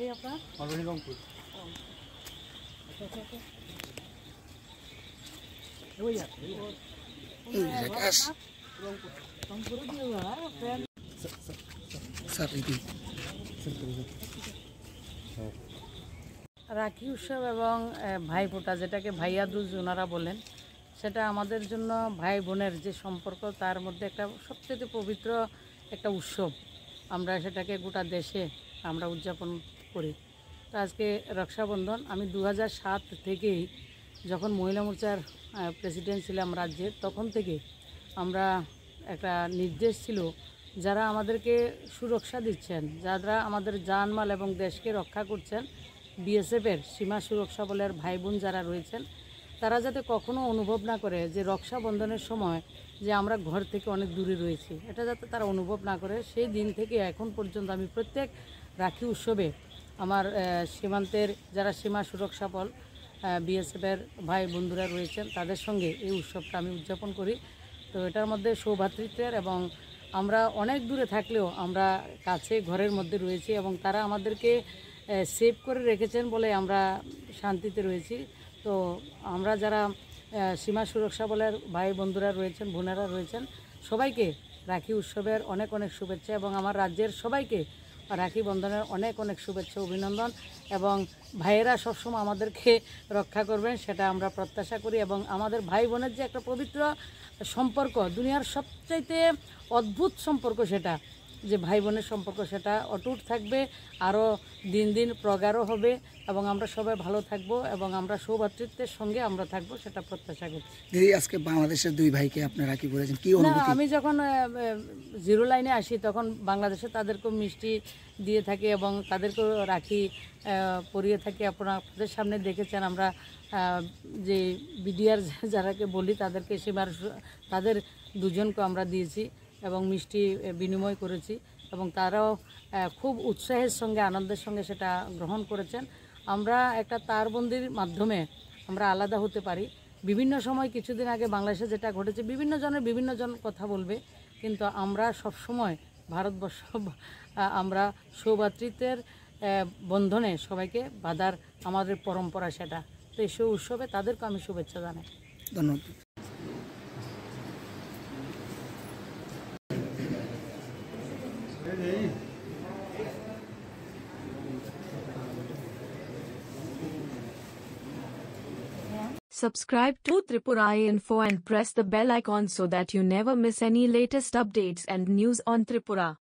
বাড়ি আপনার রংপুর হ্যাঁ, রাখি উৎসব এবং ভাইফোঁটা যেটাকে ভাইয়াদুজ ওনারা বলেন সেটা আমাদের জন্য ভাই বোনের যে সম্পর্ক তার মধ্যে একটা সবচেয়ে পবিত্র একটা উৎসব আমরা সেটাকে গোটা দেশে আমরা উদযাপন করি তো আজকে রক্ষাবন্ধন আমি দু সাত থেকেই যখন মহিলা মোর্চার প্রেসিডেন্ট ছিলাম রাজ্যের তখন থেকে আমরা একটা নির্দেশ ছিল যারা আমাদেরকে সুরক্ষা দিচ্ছেন যারা আমাদের জানমাল এবং দেশকে রক্ষা করছেন বিএসএফের সীমা সুরক্ষা বলের ভাই বোন যারা রয়েছেন তারা যাতে কখনো অনুভব না করে যে রক্ষাবন্ধনের সময় যে আমরা ঘর থেকে অনেক দূরে রয়েছি এটা যাতে তারা অনুভব না করে সেই দিন থেকে এখন পর্যন্ত আমি প্রত্যেক রাখি উৎসবে আমার সীমান্তের যারা সীমা সুরক্ষা বল বিএসএফের ভাই বন্ধুরা রয়েছেন তাদের সঙ্গে এই উৎসবটা আমি উদযাপন করি তো এটার মধ্যে সৌভাতৃত্বের এবং আমরা অনেক দূরে থাকলেও আমরা কাছে ঘরের মধ্যে রয়েছি এবং তারা আমাদেরকে সেভ করে রেখেছেন বলে আমরা শান্তিতে রয়েছি তো আমরা যারা সীমা সুরক্ষা বলের ভাই বন্ধুরা রয়েছেন বোনেরা রয়েছেন সবাইকে রাখি উৎসবের অনেক অনেক শুভেচ্ছা এবং আমার রাজ্যের সবাইকে রাখি বন্ধনের অনেক অনেক শুভেচ্ছা অভিনন্দন এবং ভাইয়েরা সবসময় আমাদেরকে রক্ষা করবেন সেটা আমরা প্রত্যাশা করি এবং আমাদের ভাই বোনের যে একটা পবিত্র সম্পর্ক দুনিয়ার সবচাইতে অদ্ভুত সম্পর্ক সেটা যে ভাই বোনের সম্পর্ক সেটা অটুট থাকবে আরও দিন দিন প্রগাঢ় হবে এবং আমরা সবাই ভালো থাকব এবং আমরা সৌভাতৃত্বের সঙ্গে আমরা থাকব সেটা প্রত্যাশা করছি দিদি আজকে বাংলাদেশের দুই ভাইকে আপনারা কি বলেছেন কি অনুভূতি আমি যখন জিরো লাইনে আসি তখন বাংলাদেশে তাদেরকেও মিষ্টি দিয়ে থাকি এবং তাদেরকেও রাখি পরিয়ে থাকি আপনারা আপনাদের সামনে দেখেছেন আমরা যে বিডিআর যারাকে বলি তাদেরকে সেবার তাদের দুজনকে আমরা দিয়েছি এবং মিষ্টি বিনিময় করেছি এবং তারাও খুব উৎসাহের সঙ্গে আনন্দের সঙ্গে সেটা গ্রহণ করেছেন আমরা একটা তারবন্দির মাধ্যমে আমরা আলাদা হতে পারি বিভিন্ন সময় কিছুদিন আগে বাংলাদেশে যেটা ঘটেছে বিভিন্ন জনের বিভিন্ন জন কথা বলবে কিন্তু আমরা সব সময় ভারতবর্ষ আমরা সৌভাতৃত্বের বন্ধনে সবাইকে বাধার আমাদের পরম্পরা সেটা তো এই সব উৎসবে তাদেরকে আমি শুভেচ্ছা জানাই ধন্যবাদ Subscribe to Tripura Info and press the bell icon so that you never miss any latest updates and news on Tripura.